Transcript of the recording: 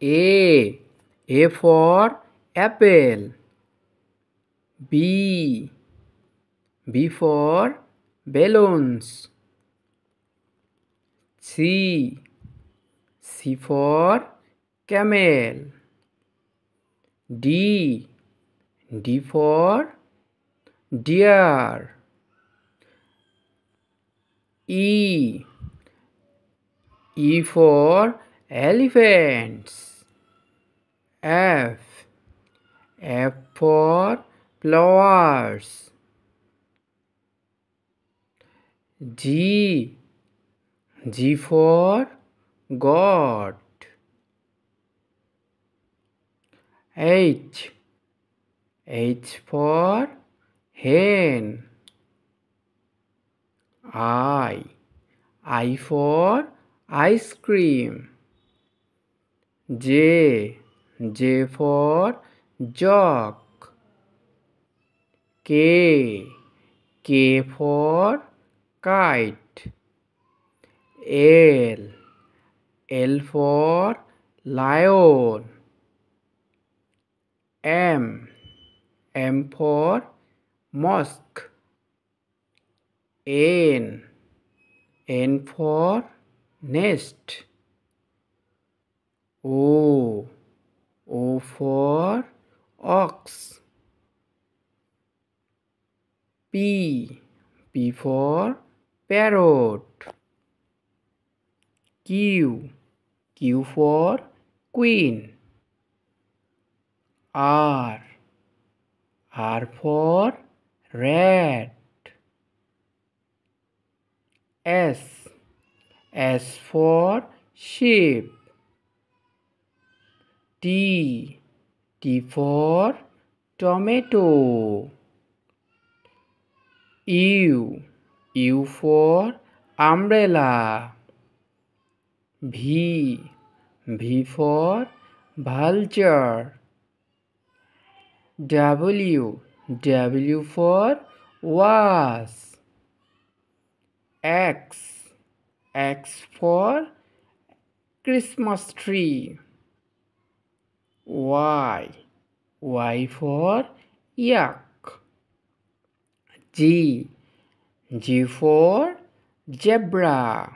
A. A for apple. B. B for balloons. C. C for camel. D. D for deer. E. E for elephants. F. F for flowers. G. G for God. H. H for hen. I. I for ice cream. J. J for jock. K. K for kite. L. L for lion. M. M for mosque. N. N for nest. O. O for ox. P. P for parrot. Q. Q for queen. R. R for rat. S. S for sheep. T T for tomato U U for umbrella V V for vulture W W for wasp X X for Christmas tree Y. Y for yak. G. G for zebra.